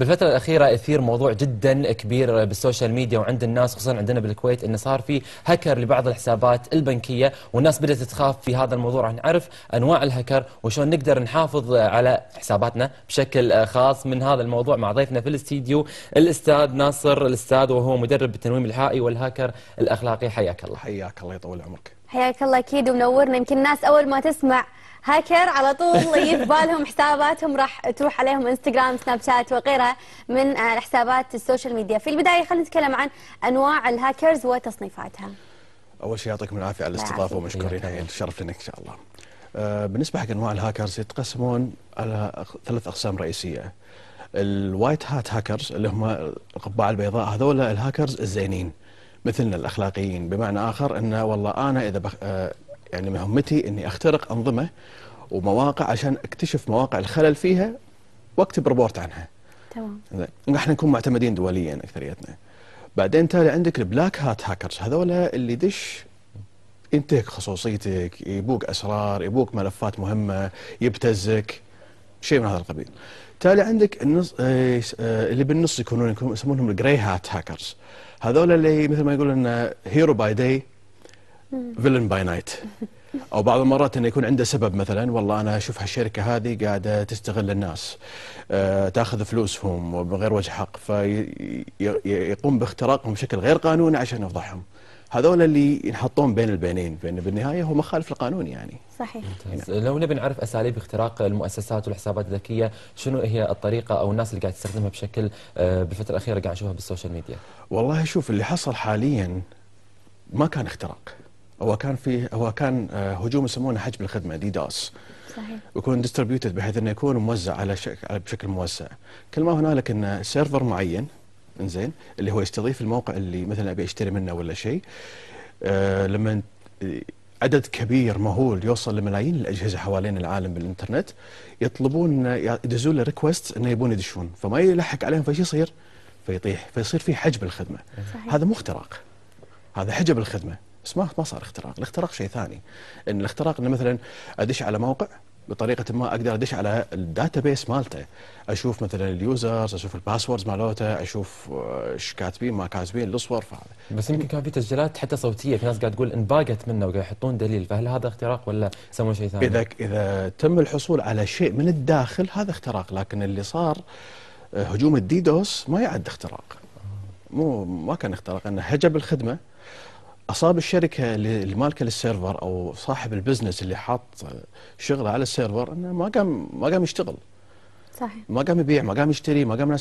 بالفترة الأخيرة أثير موضوع جدا كبير بالسوشيال ميديا وعند الناس خصوصا عندنا بالكويت أنه صار في هكر لبعض الحسابات البنكية والناس بدأت تخاف في هذا الموضوع راح نعرف أنواع الهكر وشون نقدر نحافظ على حساباتنا بشكل خاص من هذا الموضوع مع ضيفنا في الاستديو الأستاذ ناصر الأستاذ وهو مدرب بالتنويم الحائي والهاكر الأخلاقي حياك الله حياك الله يطول عمرك حياك الله أكيد ومنورنا يمكن الناس أول ما تسمع هاكر على طول يجي في بالهم حساباتهم راح تروح عليهم انستغرام سناب شات وغيرها من آه، حسابات السوشيال ميديا في البدايه خلينا نتكلم عن انواع الهاكرز وتصنيفاتها اول شيء يعطيكم العافيه على الاستضافه ومشكورين الشرف لنا ان شاء الله آه، بالنسبه حق انواع الهاكرز يتقسمون على ثلاث اقسام رئيسيه الوايت هات هاكرز اللي هم القبعه البيضاء هذول الهاكرز الزينين مثلنا الاخلاقيين بمعنى اخر انه والله انا اذا آه، يعني مهمتي اني اخترق انظمه ومواقع عشان اكتشف مواقع الخلل فيها واكتب ريبورت عنها. تمام. احنا نكون معتمدين دوليا اكثريتنا. بعدين تالي عندك البلاك هات هاكرز هذولا اللي دش ينتهك خصوصيتك، يبوق اسرار، يبوق ملفات مهمه، يبتزك شيء من هذا القبيل. تالي عندك النص آه، آه، اللي بالنص يكونون يسمونهم الجراي هات هاكرز. هذول اللي مثل ما يقولون هيرو باي داي فيلن باي نايت او بعض المرات انه يكون عنده سبب مثلا والله انا اشوف هالشركه هذه قاعده تستغل الناس آه تاخذ فلوسهم وبغير وجه حق فيقوم باختراقهم بشكل غير قانوني عشان يفضحهم هذول اللي ينحطون بين البينين بان بالنهايه هو مخالف القانون يعني صحيح يعني. لو نبي نعرف اساليب اختراق المؤسسات والحسابات الذكيه شنو هي الطريقه او الناس اللي قاعد تستخدمها بشكل آه، بالفتره الاخيره قاعد نشوفها بالسوشيال ميديا والله شوف اللي حصل حاليا ما كان اختراق هو كان في هو كان آه، هجوم يسمونه حجب الخدمه دي داس صحيح ويكون ديستربيوتد بحيث انه يكون موزع على شك... بشكل موسع كل ما هنالك ان سيرفر معين انزين اللي هو يستضيف الموقع اللي مثلا ابي اشتري منه ولا شيء آه، لما عدد كبير مهول يوصل لملايين الاجهزه حوالين العالم بالانترنت يطلبون يدزون له ريكوست انه يبون يدشون فما يلحق عليهم فايش يصير؟ فيطيح فيصير في حجب الخدمه صحيح. هذا مو اختراق هذا حجب الخدمه بس ما ما صار اختراق، الاختراق شيء ثاني. ان الاختراق انه مثلا ادش على موقع بطريقه ما اقدر ادش على الداتا بيس مالته، اشوف مثلا اليوزرز، اشوف الباسوردز مالته، اشوف آه، ايش كاتبين ما كاتبين الصور فهذا. بس يمكن كان في تسجيلات حتى صوتيه، في ناس قاعد تقول انباقت منه وقاعد يحطون دليل، فهل هذا اختراق ولا سووا شيء ثاني؟ اذا اذا تم الحصول على شيء من الداخل هذا اختراق، لكن اللي صار آه، هجوم الديدوس ما يعد اختراق. مو ما كان اختراق انه هجب الخدمه اصاب الشركه المالكه مالكه للسيرفر او صاحب البزنس اللي حاط شغله على السيرفر انه ما قام ما قام يشتغل صحيح ما قام يبيع ما قام يشتري ما قام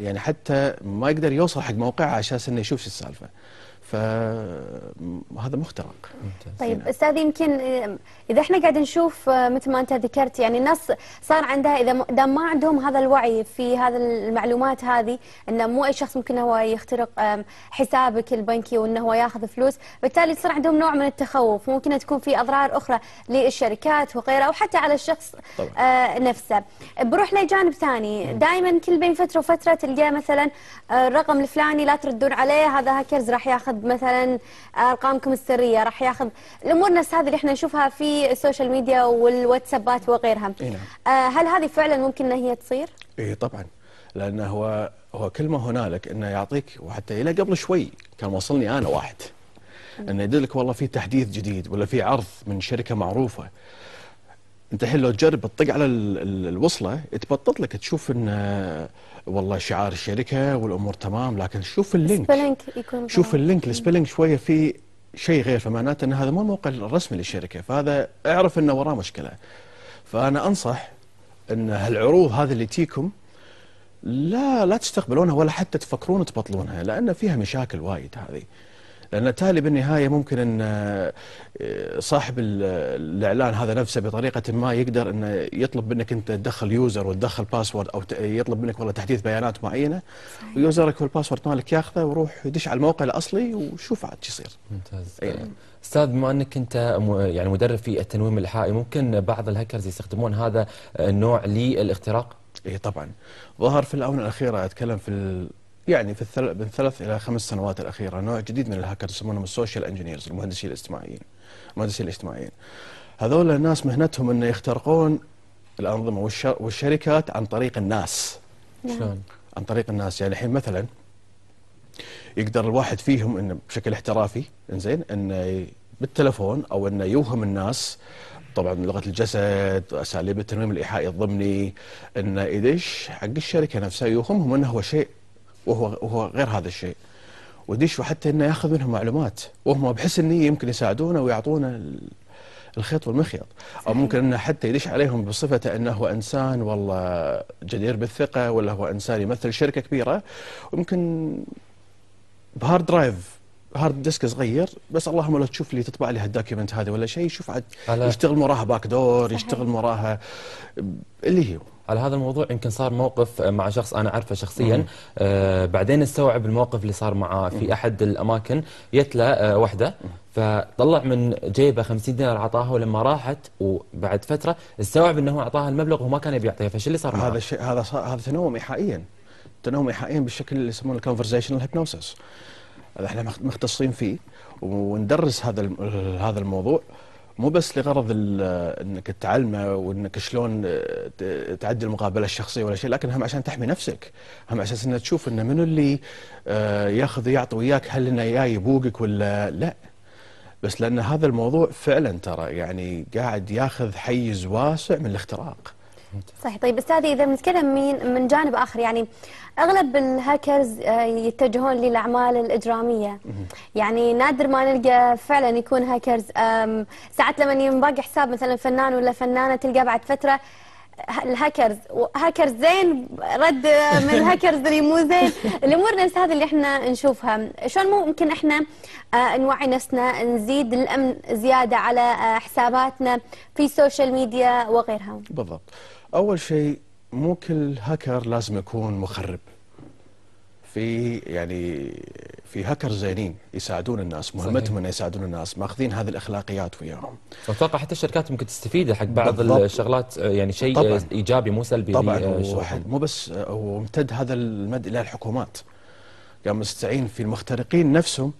يعني حتى ما يقدر يوصل حق موقعه على اساس انه يشوف شو السالفه فهذا مخترق طيب استاذ يمكن آه، اذا احنا قاعد نشوف آه، مثل ما انت ذكرت يعني الناس صار عندها اذا دام ما عندهم هذا الوعي في هذا المعلومات هذه انه مو اي شخص ممكن هو يخترق حسابك البنكي وانه هو ياخذ فلوس بالتالي صار عندهم نوع من التخوف ممكن تكون في اضرار اخرى للشركات وغيرها وحتى على الشخص طبعا. آه، نفسه بروح لجانب ثاني دائما كل بين فتره وفتره تلقاه مثلا الرقم الفلاني لا تردون عليه هذا هاكرز راح ياخذ ياخذ مثلا ارقامكم السريه راح ياخذ الامور الناس هذه اللي احنا نشوفها في السوشيال ميديا والواتسابات وغيرها نعم. آه، هل هذه فعلا ممكن ان هي تصير اي طبعا لانه هو هو كلمه هنالك انه يعطيك وحتى الى قبل شوي كان وصلني انا واحد انه يدلك والله في تحديث جديد ولا في عرض من شركه معروفه انت الحين لو تجرب تطق على الوصله تبطط لك تشوف ان آه، والله شعار الشركه والامور تمام لكن شوف اللينك يكون شوف اللينك السبيلنج شويه في شيء غير فمعناته ان هذا مو الموقع الرسمي للشركه فهذا اعرف انه وراه مشكله فانا انصح ان هالعروض هذه اللي تيكم لا لا تستقبلونها ولا حتى تفكرون تبطلونها لان فيها مشاكل وايد هذه لأن التالي بالنهاية ممكن أن آه، صاحب الإعلان هذا نفسه بطريقة ما يقدر أنه يطلب منك أنت تدخل يوزر وتدخل باسورد أو يطلب منك والله تحديث بيانات معينة صحيح. ويوزرك والباسورد مالك ياخذه وروح دش على الموقع الأصلي وشوف عاد يصير ممتاز إيه. استاذ بما انك انت يعني مدرب في التنويم الحائي ممكن بعض الهاكرز يستخدمون هذا النوع آه، للاختراق؟ اي طبعا ظهر في الاونه الاخيره اتكلم في يعني في الثل... من ثلاث الى خمس سنوات الاخيره نوع جديد من الهاكرز يسمونهم السوشيال انجينيرز المهندسين الاجتماعيين المهندسين الاجتماعيين هذول الناس مهنتهم انه يخترقون الانظمه والش... والشركات عن طريق الناس نعم. شلون؟ عن طريق الناس يعني الحين مثلا يقدر الواحد فيهم انه بشكل احترافي انزين انه بالتلفون او انه يوهم الناس طبعا لغه الجسد اساليب التنويم الايحائي الضمني انه يدش حق الشركه نفسها يوهمهم انه هو شيء وهو وهو غير هذا الشيء ودشوا وحتى انه ياخذ منهم معلومات وهم بحسن نيه يمكن يساعدونه ويعطونه الخيط والمخيط او ممكن انه حتى يدش عليهم بصفته انه هو انسان والله جدير بالثقه ولا هو انسان يمثل شركه كبيره ويمكن بهارد درايف هارد ديسك صغير بس اللهم لو تشوف لي تطبع لي هالدوكيمنت هذه ولا شيء شوف عاد يشتغل وراها باك دور يشتغل وراها اللي هو على هذا الموضوع يمكن صار موقف مع شخص انا اعرفه شخصيا آه بعدين استوعب الموقف اللي صار معاه في احد الاماكن له آه وحده فطلع من جيبه 50 دينار عطاها ولما راحت وبعد فتره استوعب انه اعطاها المبلغ وما كان يبي يعطيها فش اللي صار معاه؟ هذا الشيء هذا صار هذا تنوم ايحائيا تنوم ايحائيا بالشكل اللي يسمونه الكونفرزيشنال هيبنوسس احنا مختصين فيه وندرس هذا هذا الموضوع مو بس لغرض انك تعلمه وانك شلون تعدي المقابله الشخصيه ولا شيء لكن هم عشان تحمي نفسك هم عشان انك تشوف انه منو اللي آه، ياخذ يعطي وياك هل انه جاي يبوقك ولا لا بس لان هذا الموضوع فعلا ترى يعني قاعد ياخذ حيز واسع من الاختراق صحيح طيب استاذي اذا بنتكلم من من جانب اخر يعني اغلب الهاكرز آه، يتجهون للاعمال الاجراميه يعني نادر ما نلقى فعلا يكون هاكرز ساعات لما ينباقي حساب مثلا فنان ولا فنانه تلقى بعد فتره الهاكرز زين رد من الهاكرز اللي مو زين الامور نفس هذه اللي احنا نشوفها شلون ممكن احنا آه، نوعي نفسنا نزيد الامن زياده على آه، حساباتنا في السوشيال ميديا وغيرها بالضبط اول شيء مو كل هاكر لازم يكون مخرب في يعني في هاكر زينين يساعدون الناس مهمتهم انه يساعدون الناس ماخذين هذه الاخلاقيات وياهم اتوقع حتى الشركات ممكن تستفيد حق بعض بالضبط. الشغلات آه، يعني شيء طبعًا. ايجابي مو سلبي طبعا آه، مو بس آه، وامتد هذا المد الى الحكومات قام يعني مستعين في المخترقين نفسهم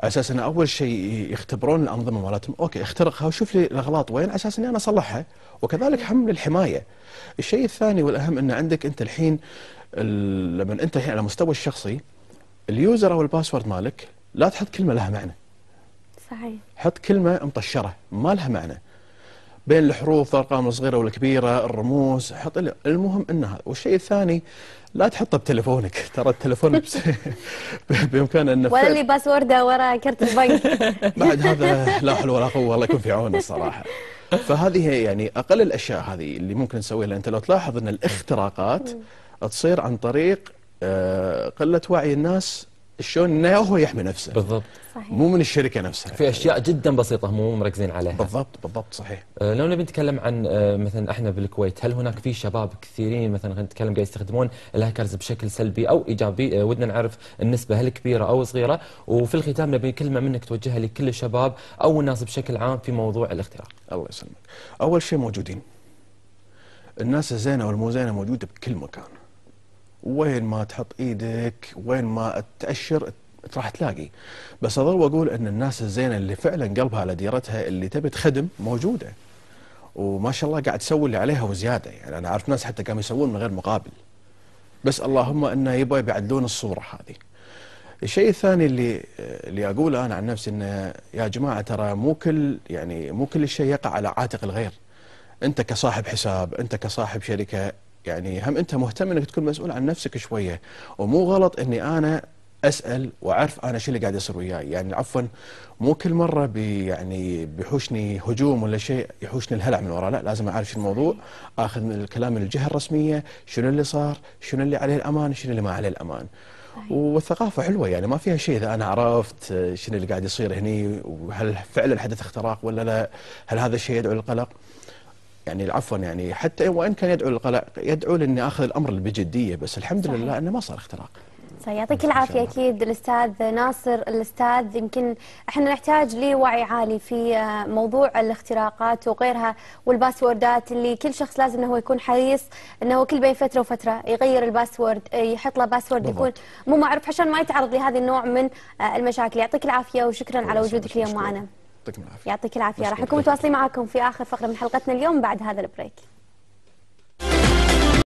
اساس ان اول شيء يختبرون الانظمه مالتهم اوكي اخترقها وشوف لي الاغلاط وين على اساس اني انا اصلحها وكذلك حمل الحمايه. الشيء الثاني والاهم ان عندك انت الحين لما انت الحين على المستوى الشخصي اليوزر او الباسورد مالك لا تحط كلمه لها معنى. صحيح. حط كلمه مطشره ما لها معنى. بين الحروف الارقام الصغيره والكبيره الرموز حط المهم انها والشيء الثاني لا تحطه بتليفونك ترى التليفون بامكانه انه ولا اللي باسورده ورا كرت البنك بعد هذا لا حول ولا قوه الله يكون في عونه الصراحه فهذه يعني اقل الاشياء هذه اللي ممكن نسويها انت لو تلاحظ ان الاختراقات تصير عن طريق آه، قله وعي الناس شلون انه هو يحمي نفسه بالضبط صحيح. مو من الشركه نفسها في اشياء جدا بسيطه مو مركزين عليها بالضبط بالضبط صحيح أه لو نبي نتكلم عن أه مثلا احنا بالكويت هل هناك في شباب كثيرين مثلا نتكلم قاعد يستخدمون الهاكرز بشكل سلبي او ايجابي أه ودنا نعرف النسبه هل كبيره او صغيره وفي الختام نبي كلمه منك توجهها لكل الشباب او الناس بشكل عام في موضوع الاختراق الله يسلمك اول شيء موجودين الناس الزينه والمو زينه موجوده بكل مكان وين ما تحط ايدك وين ما تاشر راح تلاقي بس اظل واقول ان الناس الزينه اللي فعلا قلبها على ديرتها اللي تبي تخدم موجوده وما شاء الله قاعد تسوي اللي عليها وزياده يعني انا عارف ناس حتى قاموا يسوون من غير مقابل بس اللهم انه يبغى يبعدون الصوره هذه الشيء الثاني اللي اللي اقوله انا عن نفسي انه يا جماعه ترى مو كل يعني مو كل شيء يقع على عاتق الغير انت كصاحب حساب انت كصاحب شركه يعني هم انت مهتم انك تكون مسؤول عن نفسك شويه ومو غلط اني انا اسال واعرف انا شو اللي قاعد يصير وياي يعني عفوا مو كل مره بي يعني بيحوشني هجوم ولا شيء يحوشني الهلع من وراء لا لازم اعرف شو الموضوع اخذ من الكلام من الجهه الرسميه شنو اللي صار شنو اللي عليه الامان شنو اللي ما عليه الامان طيب. والثقافه حلوه يعني ما فيها شيء اذا انا عرفت شنو اللي قاعد يصير هني وهل فعلا حدث اختراق ولا لا هل هذا الشيء يدعو للقلق يعني عفوا يعني حتى وان كان يدعو للقلق يدعو لاني اخذ الامر بجديه بس الحمد صحيح. لله انه ما صار اختراق. يعطيك العافيه اكيد الاستاذ ناصر الاستاذ يمكن احنا نحتاج لوعي عالي في آه، موضوع الاختراقات وغيرها والباسوردات اللي كل شخص لازم انه هو يكون حريص انه كل بين فتره وفتره يغير الباسورد آه، يحط له باسورد يكون مو معروف عشان ما يتعرض لهذا النوع من آه، المشاكل يعطيك العافيه وشكرا على وجودك اليوم معنا. يعطيك العافيه يعطيك العافيه راح نكون متواصلين معكم في اخر فقره من حلقتنا اليوم بعد هذا البريك